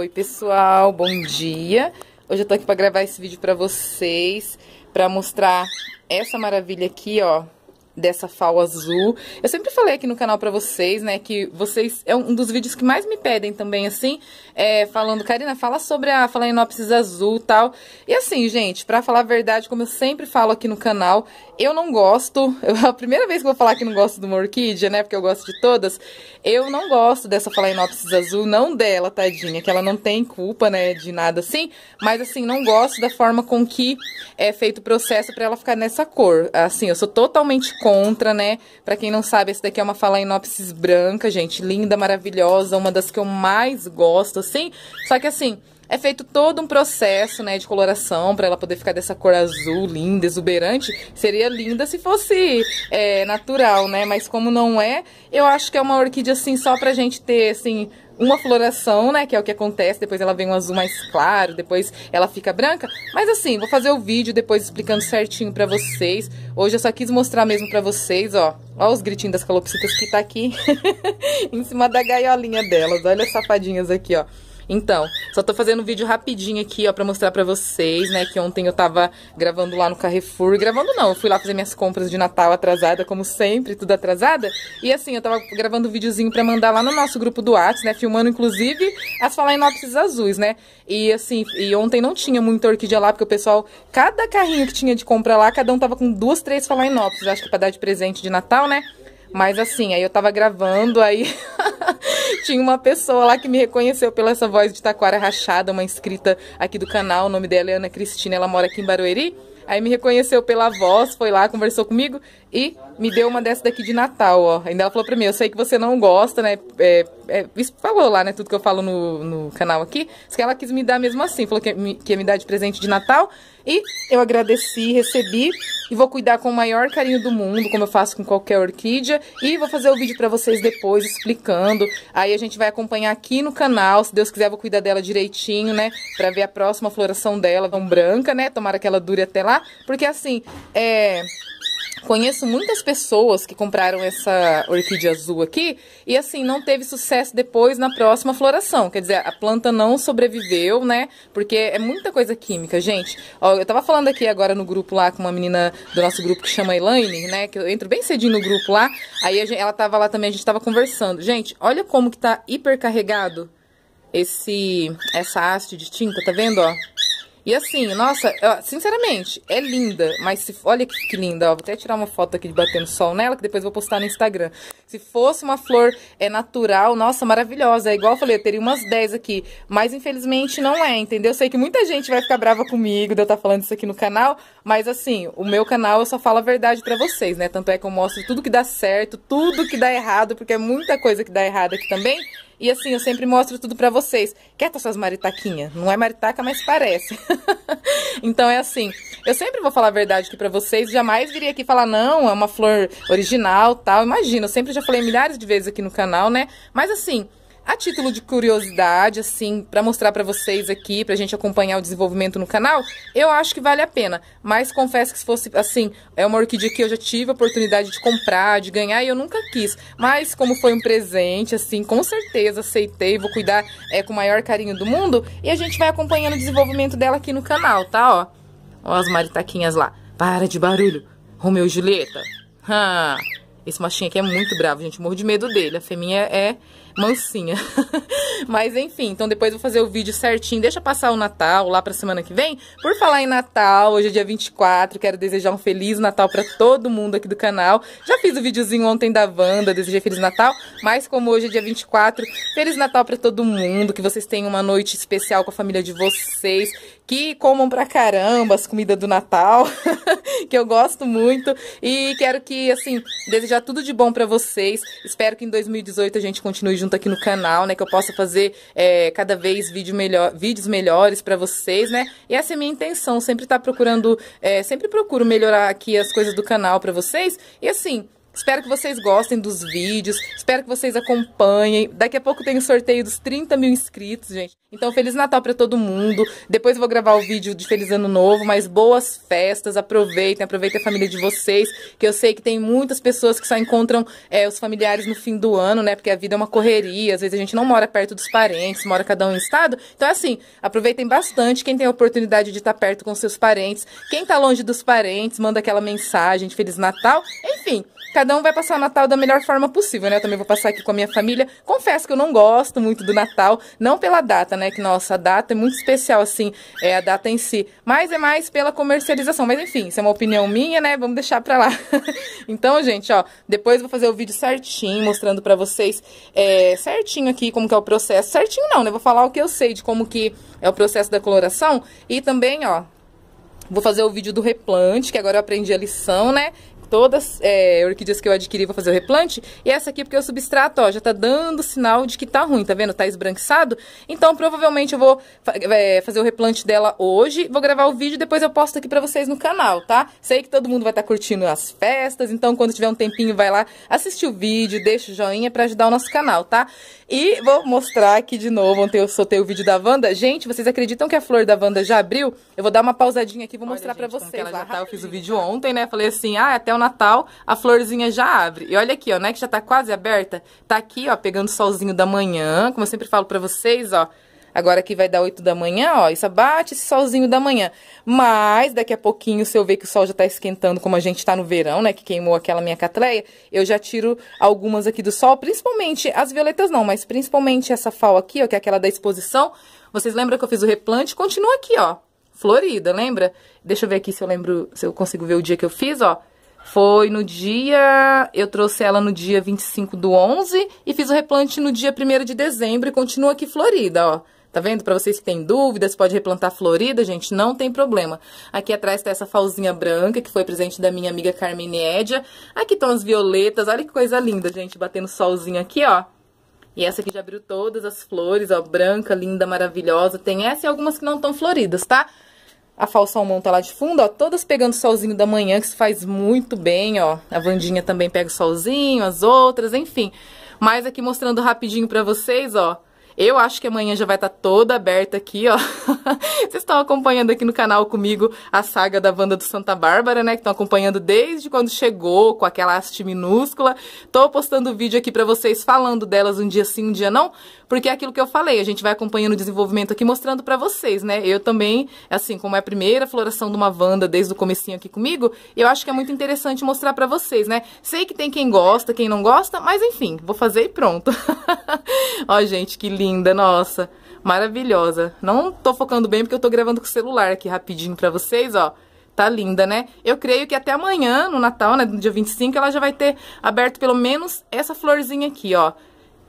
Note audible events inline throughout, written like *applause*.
Oi, pessoal, bom dia. Hoje eu tô aqui pra gravar esse vídeo pra vocês, pra mostrar essa maravilha aqui, ó, dessa fal azul. Eu sempre falei aqui no canal pra vocês, né, que vocês... É um dos vídeos que mais me pedem também, assim, é, falando, Karina, fala sobre a Phalaenopsis azul e tal. E assim, gente, pra falar a verdade, como eu sempre falo aqui no canal, eu não gosto... Eu, *laughs* a primeira vez que eu vou falar que não gosto de uma orquídea, né, porque eu gosto de todas, eu não gosto dessa Phalaenopsis azul, não dela, tadinha, que ela não tem culpa, né, de nada assim, mas assim, não gosto da forma com que é feito o processo pra ela ficar nessa cor. Assim, eu sou totalmente contra contra, né? Pra quem não sabe, esse daqui é uma Phalaenopsis branca, gente. Linda, maravilhosa, uma das que eu mais gosto, assim. Só que assim, é feito todo um processo, né, de coloração para ela poder ficar dessa cor azul linda, exuberante. Seria linda se fosse é, natural, né? Mas como não é, eu acho que é uma orquídea, assim, só pra gente ter, assim, uma floração, né, que é o que acontece, depois ela vem um azul mais claro, depois ela fica branca. Mas assim, vou fazer o vídeo depois explicando certinho pra vocês. Hoje eu só quis mostrar mesmo pra vocês, ó. Ó os gritinhos das calopsitas que tá aqui *laughs* em cima da gaiolinha delas. Olha as safadinhas aqui, ó. Então, só tô fazendo um vídeo rapidinho aqui, ó, pra mostrar pra vocês, né, que ontem eu tava gravando lá no Carrefour. Gravando não, eu fui lá fazer minhas compras de Natal atrasada, como sempre, tudo atrasada. E assim, eu tava gravando um videozinho pra mandar lá no nosso grupo do WhatsApp, né, filmando inclusive as falanópsis azuis, né. E assim, e ontem não tinha muita orquídea lá, porque o pessoal, cada carrinho que tinha de compra lá, cada um tava com duas, três falanópsis, acho que pra dar de presente de Natal, né. Mas assim, aí eu tava gravando, aí *laughs* *laughs* Tinha uma pessoa lá que me reconheceu pela essa voz de taquara rachada, uma inscrita aqui do canal, o nome dela é Ana Cristina, ela mora aqui em Barueri. Aí me reconheceu pela voz, foi lá, conversou comigo e me deu uma dessa daqui de Natal, ó. Ainda ela falou pra mim, eu sei que você não gosta, né? É, é, falou lá, né? Tudo que eu falo no, no canal aqui. Diz que ela quis me dar mesmo assim. Falou que, que ia me dar de presente de Natal. E eu agradeci, recebi. E vou cuidar com o maior carinho do mundo, como eu faço com qualquer orquídea. E vou fazer o vídeo pra vocês depois, explicando. Aí a gente vai acompanhar aqui no canal. Se Deus quiser, vou cuidar dela direitinho, né? Pra ver a próxima floração dela. Tão branca, né? Tomara que ela dure até lá. Porque assim, é... Conheço muitas pessoas que compraram essa orquídea azul aqui e assim não teve sucesso depois na próxima floração. Quer dizer, a planta não sobreviveu, né? Porque é muita coisa química, gente. Ó, eu tava falando aqui agora no grupo lá com uma menina do nosso grupo que chama Elaine, né? Que eu entro bem cedinho no grupo lá. Aí gente, ela tava lá também, a gente tava conversando. Gente, olha como que tá hipercarregado esse essa haste de tinta, tá vendo, ó? E assim, nossa, sinceramente, é linda. Mas se, olha que, que, linda, ó. Vou até tirar uma foto aqui de batendo sol nela, que depois vou postar no Instagram. Se fosse uma flor é natural, nossa, maravilhosa. É igual eu falei, eu teria umas 10 aqui. Mas infelizmente não é, entendeu? Sei que muita gente vai ficar brava comigo de eu estar tá falando isso aqui no canal. Mas assim, o meu canal eu só falo a verdade pra vocês, né? Tanto é que eu mostro tudo que dá certo, tudo que dá errado, porque é muita coisa que dá errado aqui também. E assim, eu sempre mostro tudo pra vocês. Quer suas maritaquinhas? Não é maritaca, mas parece. *laughs* então é assim, eu sempre vou falar a verdade aqui pra vocês. Jamais viria aqui falar, não, é uma flor original tal. Imagina, eu sempre já falei milhares de vezes aqui no canal, né? Mas assim... A título de curiosidade, assim, para mostrar para vocês aqui, pra gente acompanhar o desenvolvimento no canal, eu acho que vale a pena. Mas confesso que se fosse, assim, é uma orquídea que eu já tive a oportunidade de comprar, de ganhar, e eu nunca quis. Mas como foi um presente, assim, com certeza aceitei, vou cuidar é, com o maior carinho do mundo. E a gente vai acompanhando o desenvolvimento dela aqui no canal, tá? Ó, ó as maritaquinhas lá. Para de barulho, Romeu e Julieta. Hum. Esse machinho aqui é muito bravo, gente. Morro de medo dele. A fêmea é mansinha. *laughs* Mas enfim, então depois eu vou fazer o vídeo certinho. Deixa passar o Natal lá pra semana que vem. Por falar em Natal, hoje é dia 24. Quero desejar um Feliz Natal pra todo mundo aqui do canal. Já fiz o videozinho ontem da Wanda, desejei Feliz Natal. Mas como hoje é dia 24, Feliz Natal pra todo mundo. Que vocês tenham uma noite especial com a família de vocês. Que comam pra caramba as comidas do Natal. *laughs* que eu gosto muito. E quero que, assim, desejar desejar tudo de bom para vocês. Espero que em 2018 a gente continue junto aqui no canal, né? Que eu possa fazer é, cada vez vídeo melhor, vídeos melhores para vocês, né? E essa é a minha intenção, sempre tá procurando, é, sempre procuro melhorar aqui as coisas do canal para vocês. E assim, Espero que vocês gostem dos vídeos, espero que vocês acompanhem. Daqui a pouco tem o sorteio dos 30 mil inscritos, gente. Então, Feliz Natal para todo mundo. Depois eu vou gravar o vídeo de Feliz Ano Novo, mas boas festas, aproveitem, aproveitem a família de vocês, que eu sei que tem muitas pessoas que só encontram é, os familiares no fim do ano, né? Porque a vida é uma correria, às vezes a gente não mora perto dos parentes, mora cada um em estado. Então, é assim, aproveitem bastante. Quem tem a oportunidade de estar tá perto com seus parentes, quem está longe dos parentes, manda aquela mensagem de Feliz Natal. Enfim, Cada um vai passar o Natal da melhor forma possível, né? Eu também vou passar aqui com a minha família. Confesso que eu não gosto muito do Natal, não pela data, né? Que nossa, a data é muito especial, assim, é a data em si. Mas é mais pela comercialização. Mas enfim, isso é uma opinião minha, né? Vamos deixar pra lá. *laughs* então, gente, ó, depois vou fazer o vídeo certinho, mostrando pra vocês é, certinho aqui como que é o processo. Certinho não, né? Vou falar o que eu sei de como que é o processo da coloração. E também, ó, Vou fazer o vídeo do replante, que agora eu aprendi a lição, né? todas é, orquídeas que eu adquiri, vou fazer o replante. E essa aqui, porque o substrato, ó, já tá dando sinal de que tá ruim, tá vendo? Tá esbranquiçado. Então, provavelmente eu vou é, fazer o replante dela hoje. Vou gravar o vídeo, depois eu posto aqui pra vocês no canal, tá? Sei que todo mundo vai estar tá curtindo as festas, então quando tiver um tempinho, vai lá assistir o vídeo, deixa o joinha pra ajudar o nosso canal, tá? E vou mostrar aqui de novo, ontem eu soltei o vídeo da Wanda. Gente, vocês acreditam que a flor da Wanda já abriu? Eu vou dar uma pausadinha aqui, vou Olha, mostrar Olha, pra vocês. Ela já tá, eu fiz o vídeo ontem, né? Falei assim, ah, até o Natal, a florzinha já abre. E olha aqui, ó, né, que já tá quase aberta. Tá aqui, ó, pegando o solzinho da manhã, como eu sempre falo pra vocês, ó. Agora aqui vai dar 8 da manhã, ó, isso abate esse solzinho da manhã. Mas daqui a pouquinho, se eu ver que o sol já tá esquentando, como a gente tá no verão, né, que queimou aquela minha catleia, eu já tiro algumas aqui do sol, principalmente as violetas não, mas principalmente essa fal aqui, ó, que é aquela da exposição. Vocês lembram que eu fiz o replante? Continua aqui, ó, florida, lembra? Deixa eu ver aqui se eu lembro, se eu consigo ver o dia que eu fiz, ó. Foi no dia... Eu trouxe ela no dia 25 do 11 e fiz o replante no dia 1 de dezembro e continua aqui florida, ó. Tá vendo? Pra vocês que têm dúvidas, pode replantar florida, gente, não tem problema. Aqui atrás tá essa falzinha branca, que foi presente da minha amiga Carmine Edia. Aqui estão as violetas, olha que coisa linda, gente, batendo solzinho aqui, ó. E essa aqui já abriu todas as flores, ó, branca, linda, maravilhosa. Tem essa e algumas que não estão floridas, tá? Tá? a falsa falsalmão tá lá de fundo, ó, todas pegando solzinho da manhã, que se faz muito bem, ó. A Vandinha também pega o solzinho, as outras, enfim. Mas aqui mostrando rapidinho pra vocês, ó, eu acho que amanhã já vai estar tá toda aberta aqui, ó. *laughs* Vocês estão acompanhando aqui no canal comigo a saga da Wanda do Santa Bárbara, né? Que estão acompanhando desde quando chegou, com aquela haste minúscula. Tô postando vídeo aqui pra vocês falando delas um dia sim, um dia não, porque é aquilo que eu falei, a gente vai acompanhando o desenvolvimento aqui, mostrando pra vocês, né? Eu também, assim, como é a primeira floração de uma Wanda desde o comecinho aqui comigo, eu acho que é muito interessante mostrar pra vocês, né? Sei que tem quem gosta, quem não gosta, mas enfim, vou fazer e pronto. *laughs* ó, gente, que lindo linda, nossa. Maravilhosa. Não tô focando bem porque eu tô gravando com o celular aqui rapidinho pra vocês, ó. Tá linda, né? Eu creio que até amanhã, no Natal, né, no dia 25, ela já vai ter aberto pelo menos essa florzinha aqui, ó.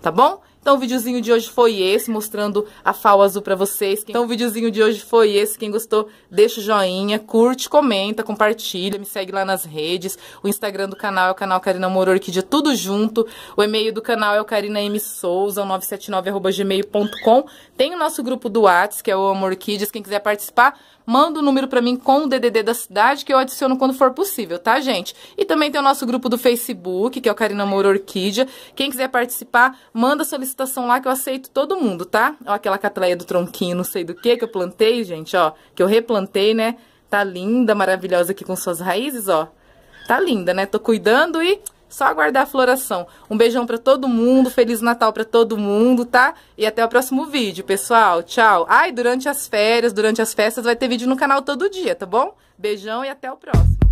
Tá bom? Então o videozinho de hoje foi esse, mostrando a fal azul pra vocês. Então o videozinho de hoje foi esse. Quem gostou, deixa o joinha, curte, comenta, compartilha, me segue lá nas redes. O Instagram do canal é o canal Karina Moro Orquídea, tudo junto. O e-mail do canal é o carinamsouza979.gmail.com. Tem o nosso grupo do Whats, que é o Amor Orquídeas. Quem quiser participar, manda o um número pra mim com o DDD da cidade, que eu adiciono quando for possível, tá, gente? E também tem o nosso grupo do Facebook, que é o Karina Moro Orquídea. Quem quiser participar, manda solicitação estação lá que eu aceito todo mundo, tá? Ó, aquela catleia do tronquinho, não sei do que, que eu plantei, gente, ó. Que eu replantei, né? Tá linda, maravilhosa aqui com suas raízes, ó. Tá linda, né? Tô cuidando e só aguardar a floração. Um beijão para todo mundo, Feliz Natal para todo mundo, tá? E até o próximo vídeo, pessoal. Tchau. Ai, ah, durante as férias, durante as festas, vai ter vídeo no canal todo dia, tá bom? Beijão e até o próximo.